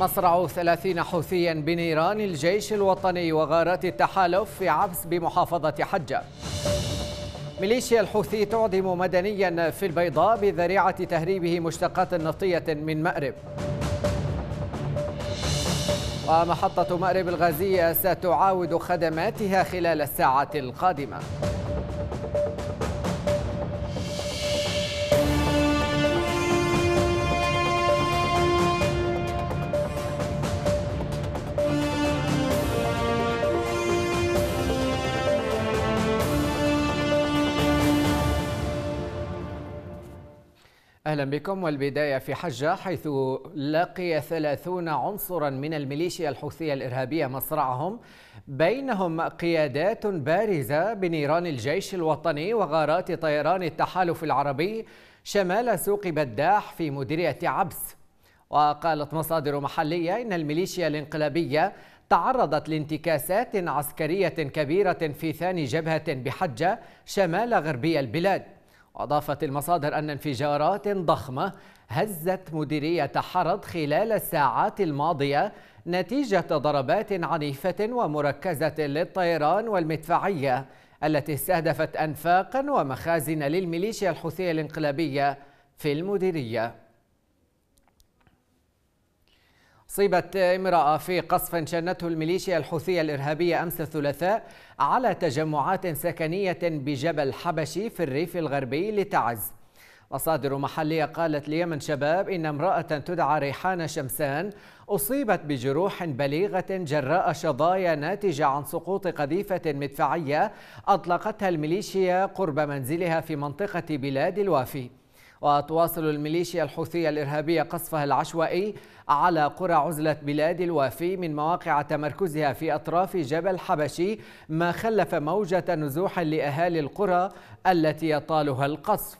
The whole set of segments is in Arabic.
مصرع 30 حوثيا بنيران الجيش الوطني وغارات التحالف في عبس بمحافظة حجة ميليشيا الحوثي تعدم مدنيا في البيضاء بذريعة تهريبه مشتقات نفطية من مأرب ومحطة مأرب الغازية ستعاود خدماتها خلال الساعات القادمة أهلا بكم والبداية في حجة حيث لقي ثلاثون عنصرا من الميليشيا الحوثية الإرهابية مصرعهم بينهم قيادات بارزة بنيران الجيش الوطني وغارات طيران التحالف العربي شمال سوق بداح في مديرية عبس وقالت مصادر محلية إن الميليشيا الانقلابية تعرضت لانتكاسات عسكرية كبيرة في ثاني جبهة بحجة شمال غربي البلاد وأضافت المصادر أن انفجارات ضخمة هزت مديرية حرض خلال الساعات الماضية نتيجة ضربات عنيفة ومركزة للطيران والمدفعية التي استهدفت أنفاقا ومخازن للميليشيا الحوثية الانقلابية في المديرية أصيبت امرأة في قصف شنته الميليشيا الحوثية الإرهابية أمس الثلاثاء على تجمعات سكنية بجبل حبشي في الريف الغربي لتعز مصادر محلية قالت ليمن شباب إن امرأة تدعى ريحانة شمسان أصيبت بجروح بليغة جراء شظايا ناتجة عن سقوط قذيفة مدفعية أطلقتها الميليشيا قرب منزلها في منطقة بلاد الوافي وتواصل الميليشيا الحوثية الإرهابية قصفها العشوائي على قرى عزلة بلاد الوافي من مواقع تمركزها في أطراف جبل حبشي ما خلف موجة نزوح لأهالي القرى التي يطالها القصف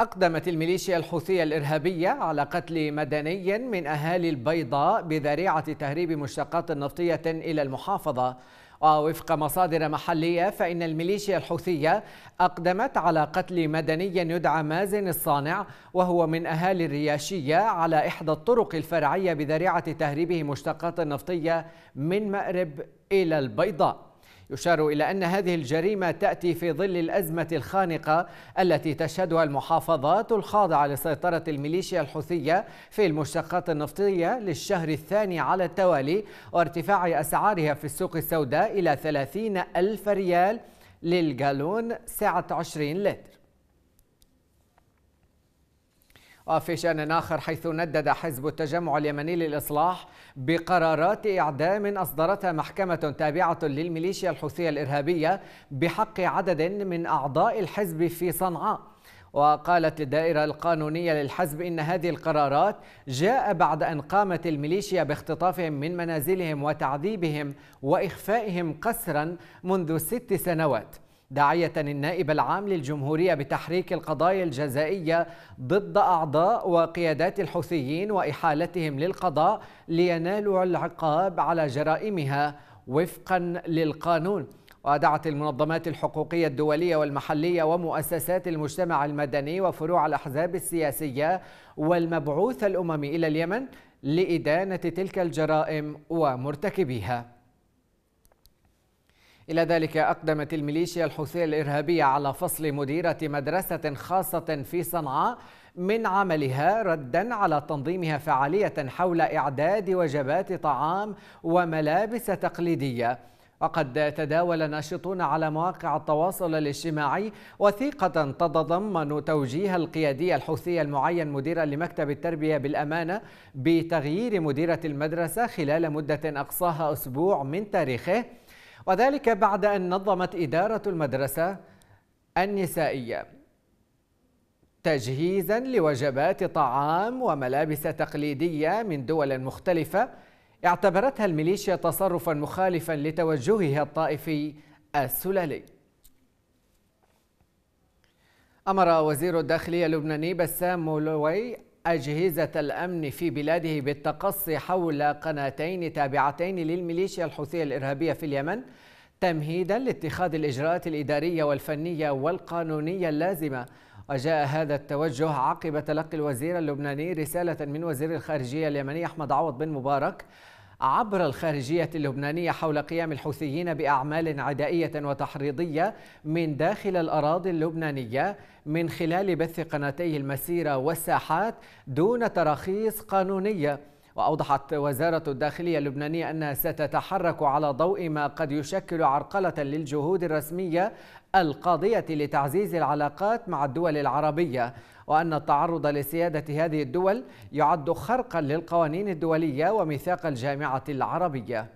أقدمت الميليشيا الحوثية الإرهابية على قتل مدني من أهالي البيضاء بذريعة تهريب مشتقات نفطية إلى المحافظة ووفق مصادر محلية فإن الميليشيا الحوثية أقدمت على قتل مدني يدعى مازن الصانع وهو من أهالي الرياشية على إحدى الطرق الفرعية بذريعة تهريبه مشتقات نفطية من مأرب إلى البيضاء يشار إلى أن هذه الجريمة تأتي في ظل الأزمة الخانقة التي تشهدها المحافظات الخاضعة لسيطرة الميليشيا الحوثية في المشتقات النفطية للشهر الثاني على التوالي وارتفاع أسعارها في السوق السوداء إلى 30 ألف ريال للجالون سعة 20 لتر وفي شأن آخر حيث ندد حزب التجمع اليمني للإصلاح بقرارات إعدام أصدرتها محكمة تابعة للميليشيا الحوثية الإرهابية بحق عدد من أعضاء الحزب في صنعاء وقالت الدائرة القانونية للحزب إن هذه القرارات جاء بعد أن قامت الميليشيا باختطافهم من منازلهم وتعذيبهم وإخفائهم قسرا منذ ست سنوات داعية النائب العام للجمهورية بتحريك القضايا الجزائية ضد أعضاء وقيادات الحوثيين وإحالتهم للقضاء لينالوا العقاب على جرائمها وفقا للقانون ودعت المنظمات الحقوقية الدولية والمحلية ومؤسسات المجتمع المدني وفروع الأحزاب السياسية والمبعوث الأممي إلى اليمن لإدانة تلك الجرائم ومرتكبيها إلى ذلك أقدمت الميليشيا الحوثية الإرهابية على فصل مديرة مدرسة خاصة في صنعاء من عملها ردا على تنظيمها فعالية حول إعداد وجبات طعام وملابس تقليدية وقد تداول ناشطون على مواقع التواصل الاجتماعي وثيقة تتضمن توجيه القيادي الحوثي المعين مديرا لمكتب التربية بالأمانة بتغيير مديرة المدرسة خلال مدة أقصاها أسبوع من تاريخه وذلك بعد أن نظمت إدارة المدرسة النسائية تجهيزا لوجبات طعام وملابس تقليدية من دول مختلفة اعتبرتها الميليشيا تصرفا مخالفا لتوجهها الطائفي السلالي أمر وزير الداخلية اللبناني بسام مولوي أجهزة الأمن في بلاده بالتقصي حول قناتين تابعتين للميليشيا الحوثية الإرهابية في اليمن تمهيدا لاتخاذ الإجراءات الإدارية والفنية والقانونية اللازمة وجاء هذا التوجه عقب تلقي الوزير اللبناني رسالة من وزير الخارجية اليمني أحمد عوض بن مبارك عبر الخارجية اللبنانية حول قيام الحوثيين بأعمال عدائية وتحريضية من داخل الأراضي اللبنانية من خلال بث قناتي المسيرة والساحات دون تراخيص قانونية وأوضحت وزارة الداخلية اللبنانية أنها ستتحرك على ضوء ما قد يشكل عرقلة للجهود الرسمية القاضية لتعزيز العلاقات مع الدول العربية وأن التعرض لسيادة هذه الدول يعد خرقا للقوانين الدولية وميثاق الجامعة العربية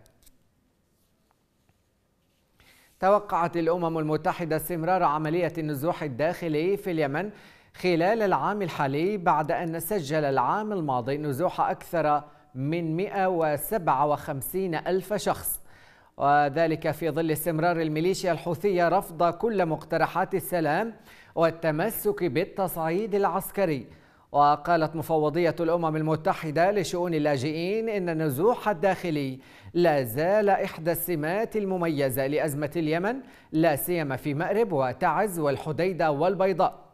توقعت الأمم المتحدة استمرار عملية النزوح الداخلي في اليمن خلال العام الحالي بعد أن سجل العام الماضي نزوح أكثر من 157 ألف شخص وذلك في ظل استمرار الميليشيا الحوثية رفض كل مقترحات السلام والتمسك بالتصعيد العسكري وقالت مفوضية الأمم المتحدة لشؤون اللاجئين إن النزوح الداخلي لا زال إحدى السمات المميزة لأزمة اليمن لا سيما في مأرب وتعز والحديدة والبيضاء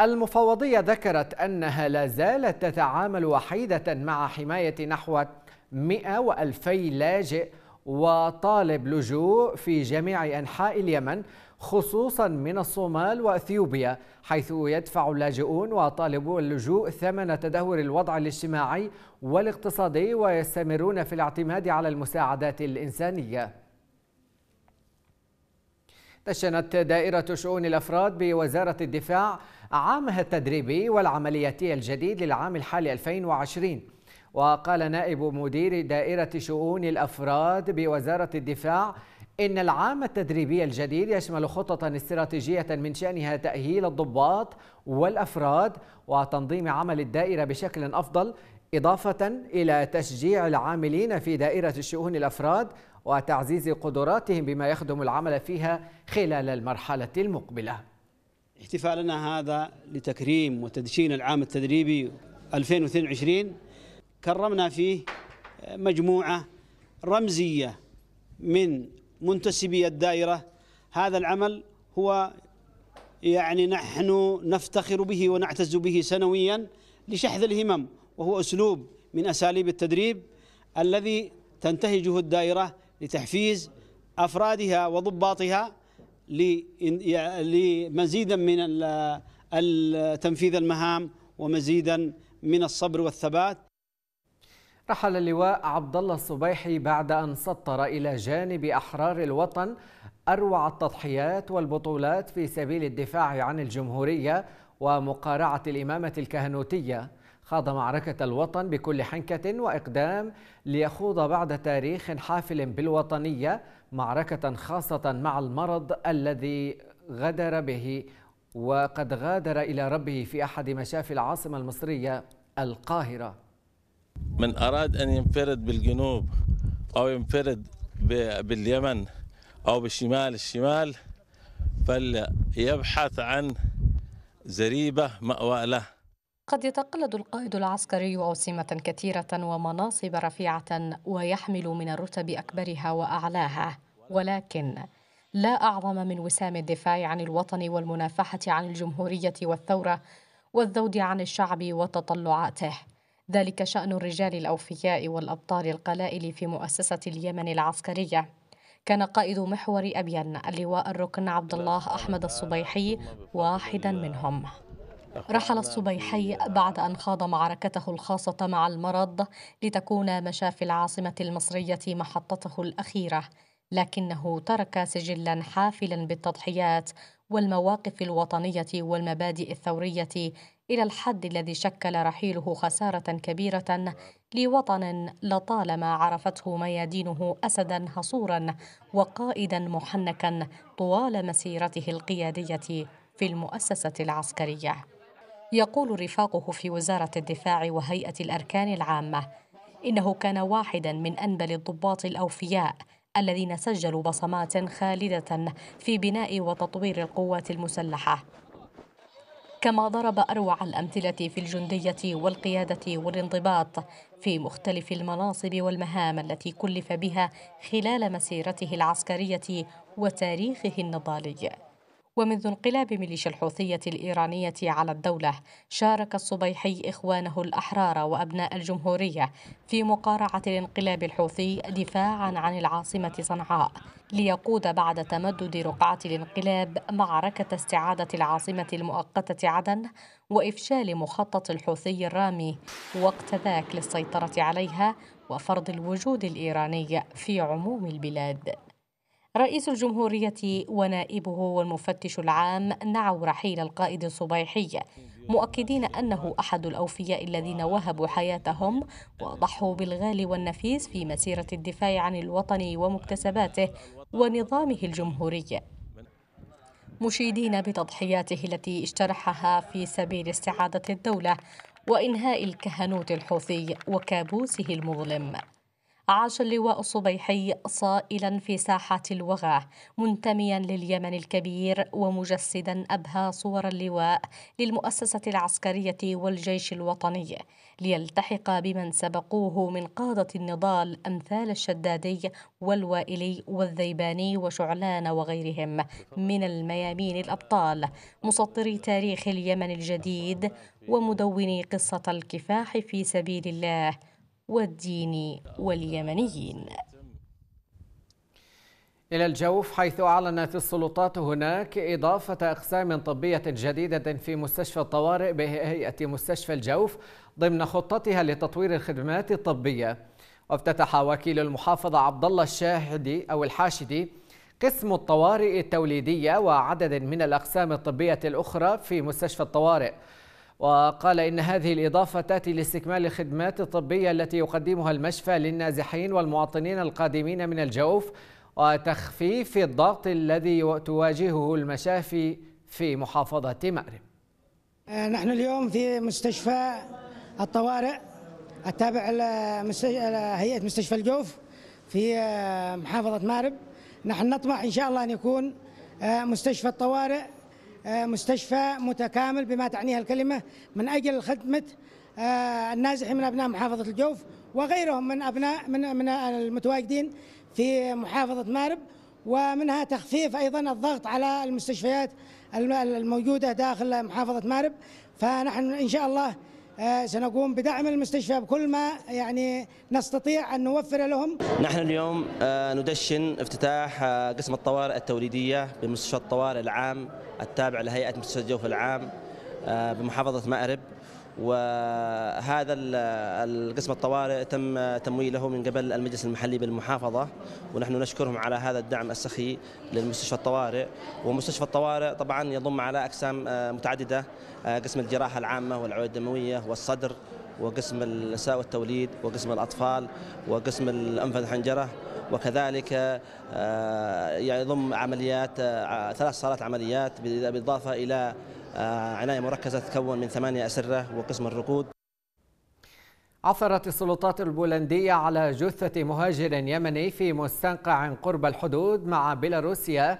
المفوضية ذكرت أنها لا زالت تتعامل وحيدة مع حماية نحو 100 و لاجئ وطالب لجوء في جميع أنحاء اليمن خصوصا من الصومال وأثيوبيا حيث يدفع اللاجئون وطالبو اللجوء ثمن تدهور الوضع الاجتماعي والاقتصادي ويستمرون في الاعتماد على المساعدات الإنسانية دشنت دائرة شؤون الأفراد بوزارة الدفاع عامها التدريبي والعملياتي الجديد للعام الحالي 2020 وقال نائب مدير دائرة شؤون الأفراد بوزارة الدفاع إن العام التدريبي الجديد يشمل خططا استراتيجية من شأنها تأهيل الضباط والأفراد وتنظيم عمل الدائرة بشكل أفضل إضافة إلى تشجيع العاملين في دائرة الشؤون الأفراد وتعزيز قدراتهم بما يخدم العمل فيها خلال المرحلة المقبلة احتفالنا هذا لتكريم وتدشين العام التدريبي 2022 كرمنا فيه مجموعة رمزية من منتسبي الدائرة هذا العمل هو يعني نحن نفتخر به ونعتز به سنويا لشحذ الهمم وهو أسلوب من أساليب التدريب الذي تنتهجه الدائرة لتحفيز أفرادها وضباطها لمزيدا من تنفيذ المهام ومزيدا من الصبر والثبات رحل اللواء عبد الله الصبيحي بعد أن سطر إلى جانب أحرار الوطن أروع التضحيات والبطولات في سبيل الدفاع عن الجمهورية ومقارعة الإمامة الكهنوتية خاض معركة الوطن بكل حنكة وإقدام ليخوض بعد تاريخ حافل بالوطنية معركة خاصة مع المرض الذي غدر به وقد غادر إلى ربه في أحد مشافي العاصمة المصرية القاهرة من أراد أن ينفرد بالجنوب أو ينفرد باليمن أو بالشمال الشمال فليبحث عن زريبة مأوى له قد يتقلد القائد العسكري أوسمة كثيرة ومناصب رفيعة ويحمل من الرتب أكبرها وأعلاها ولكن لا أعظم من وسام الدفاع عن الوطن والمنافحة عن الجمهورية والثورة والذود عن الشعب وتطلعاته ذلك شأن الرجال الأوفياء والأبطال القلائل في مؤسسة اليمن العسكرية كان قائد محور أبين اللواء الركن عبد الله أحمد الصبيحي واحدا منهم رحل الصبيحي بعد أن خاض معركته الخاصة مع المرض لتكون مشافي العاصمة المصرية محطته الأخيرة لكنه ترك سجلا حافلا بالتضحيات والمواقف الوطنية والمبادئ الثورية إلى الحد الذي شكل رحيله خسارة كبيرة لوطن لطالما عرفته ميادينه أسدا هصورا وقائدا محنكا طوال مسيرته القيادية في المؤسسة العسكرية يقول رفاقه في وزارة الدفاع وهيئة الأركان العامة إنه كان واحدا من أنبل الضباط الأوفياء الذين سجلوا بصمات خالدة في بناء وتطوير القوات المسلحة كما ضرب أروع الأمثلة في الجندية والقيادة والانضباط في مختلف المناصب والمهام التي كلف بها خلال مسيرته العسكرية وتاريخه النضالي ومنذ انقلاب ميليشيا الحوثية الإيرانية على الدولة شارك الصبيحي إخوانه الأحرار وأبناء الجمهورية في مقارعة الانقلاب الحوثي دفاعا عن العاصمة صنعاء ليقود بعد تمدد رقعة الانقلاب معركة استعادة العاصمة المؤقتة عدن وإفشال مخطط الحوثي الرامي وقت ذاك للسيطرة عليها وفرض الوجود الإيراني في عموم البلاد رئيس الجمهورية ونائبه والمفتش العام نعوا رحيل القائد الصبيحي مؤكدين أنه أحد الأوفياء الذين وهبوا حياتهم وضحوا بالغالي والنفيس في مسيرة الدفاع عن الوطن ومكتسباته ونظامه الجمهوري مشيدين بتضحياته التي اجترحها في سبيل استعادة الدولة وإنهاء الكهنوت الحوثي وكابوسه المظلم عاش اللواء الصبيحي صائلا في ساحة الوغى منتميا لليمن الكبير ومجسدا أبهى صور اللواء للمؤسسة العسكرية والجيش الوطني ليلتحق بمن سبقوه من قادة النضال أمثال الشدادي والوائلي والذيباني وشعلان وغيرهم من الميامين الأبطال مسطري تاريخ اليمن الجديد ومدوني قصة الكفاح في سبيل الله والدين واليمنيين إلى الجوف حيث أعلنت السلطات هناك إضافة أقسام طبية جديدة في مستشفى الطوارئ بهيئة مستشفى الجوف ضمن خطتها لتطوير الخدمات الطبية وافتتح وكيل المحافظة عبد الله الشاهدي أو الحاشدي قسم الطوارئ التوليدية وعدد من الأقسام الطبية الأخرى في مستشفى الطوارئ وقال إن هذه الإضافة تأتي لاستكمال الخدمات الطبية التي يقدمها المشفى للنازحين والمواطنين القادمين من الجوف وتخفيف الضغط الذي تواجهه المشافي في محافظة مأرب آه، نحن اليوم في مستشفى الطوارئ التابع لهيئة مستشفى الجوف في آه، محافظة مأرب نحن نطمح إن شاء الله أن يكون آه، مستشفى الطوارئ آه، مستشفى متكامل بما تعنيه الكلمة من أجل خدمة آه، النازحين من أبناء محافظة الجوف وغيرهم من أبناء من من المتواجدين في محافظة مارب ومنها تخفيف أيضا الضغط على المستشفيات الموجودة داخل محافظة مارب فنحن إن شاء الله آه، سنقوم بدعم المستشفى بكل ما يعني نستطيع أن نوفر لهم نحن اليوم آه، ندشن افتتاح آه، قسم الطوارئ التوليدية بمستشفى الطوارئ العام التابع لهيئة مستشفى الجوف العام بمحافظة مأرب وهذا القسم الطوارئ تم تمويله من قبل المجلس المحلي بالمحافظة ونحن نشكرهم على هذا الدعم السخي للمستشفى الطوارئ ومستشفى الطوارئ طبعا يضم على أقسام آه، متعددة آه، قسم الجراحة العامة والعيادة الدموية والصدر وقسم النساء والتوليد وقسم الأطفال وقسم الأنف الحنجرة وكذلك آه، يضم عمليات ثلاث صالات عمليات بالإضافة إلى آه، عناية مركزة تتكون من ثمانية أسرة وقسم الركود عثرت السلطات البولندية على جثة مهاجر يمني في مستنقع قرب الحدود مع بيلاروسيا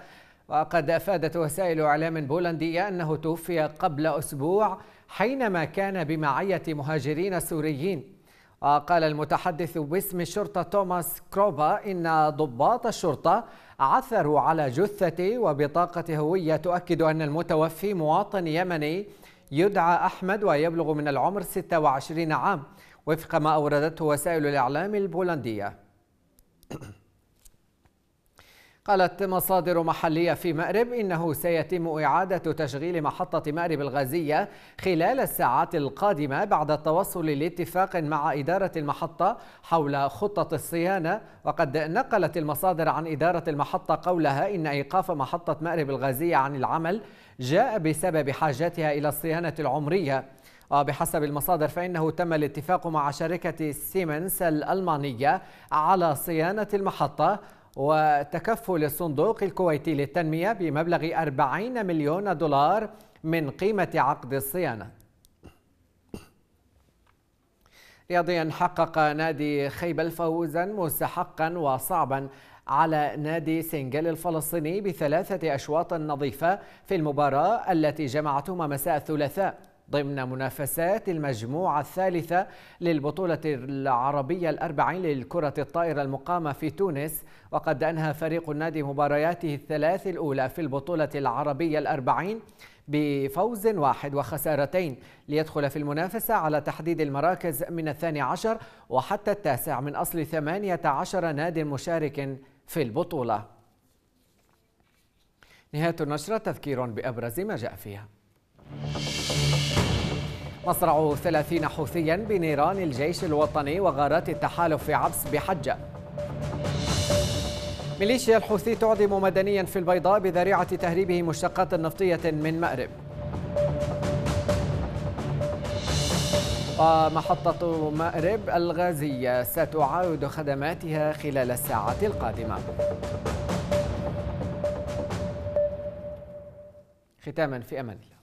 وقد أفادت وسائل إعلام بولندية أنه توفي قبل أسبوع حينما كان بمعية مهاجرين سوريين آه، قال المتحدث باسم الشرطة توماس كروبا إن ضباط الشرطة عثروا على جثة وبطاقة هوية تؤكد أن المتوفي مواطن يمني يدعى أحمد ويبلغ من العمر 26 عام وفق ما أوردته وسائل الإعلام البولندية قالت مصادر محلية في مأرب إنه سيتم إعادة تشغيل محطة مأرب الغازية خلال الساعات القادمة بعد التوصل لاتفاق مع إدارة المحطة حول خطة الصيانة وقد نقلت المصادر عن إدارة المحطة قولها إن إيقاف محطة مأرب الغازية عن العمل جاء بسبب حاجتها إلى الصيانة العمرية وبحسب المصادر فإنه تم الاتفاق مع شركة سيمنس الألمانية على صيانة المحطة وتكفل الصندوق الكويتي للتنمية بمبلغ 40 مليون دولار من قيمة عقد الصيانة رياضيا حقق نادي خيبل فوزا مستحقا وصعبا على نادي سنجل الفلسطيني بثلاثة أشواط نظيفة في المباراة التي جمعتهما مساء الثلاثاء ضمن منافسات المجموعة الثالثة للبطولة العربية الأربعين للكرة الطائرة المقامة في تونس وقد أنهى فريق النادي مبارياته الثلاث الأولى في البطولة العربية الأربعين بفوز واحد وخسارتين ليدخل في المنافسة على تحديد المراكز من الثاني عشر وحتى التاسع من أصل ثمانية عشر ناد مشارك في البطولة نهاية النشرة تذكير بأبرز ما جاء فيها مصرع ثلاثين حوثيا بنيران الجيش الوطني وغارات التحالف في عبس بحجة ميليشيا الحوثي تعدم مدنيا في البيضاء بذريعة تهريبه مشتقات نفطية من مأرب ومحطة مأرب الغازية ستعاود خدماتها خلال الساعات القادمة ختاما في أمان الله